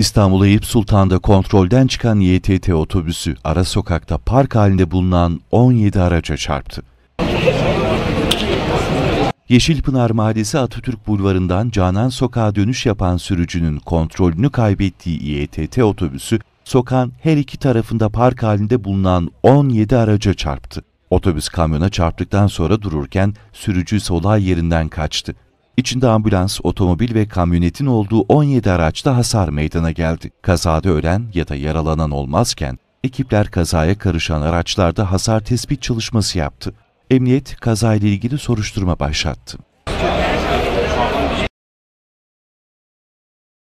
İstanbul Eyüp Sultan'da kontrolden çıkan YTT otobüsü ara sokakta park halinde bulunan 17 araca çarptı. Yeşilpınar Mahallesi Atatürk Bulvarı'ndan Canan Sokağa dönüş yapan sürücünün kontrolünü kaybettiği YTT otobüsü, sokağın her iki tarafında park halinde bulunan 17 araca çarptı. Otobüs kamyona çarptıktan sonra dururken sürücü ise olay yerinden kaçtı. İçinde ambulans, otomobil ve kamyonetin olduğu 17 araçta hasar meydana geldi. Kazada ölen ya da yaralanan olmazken ekipler kazaya karışan araçlarda hasar tespit çalışması yaptı. Emniyet kazayla ilgili soruşturma başlattı.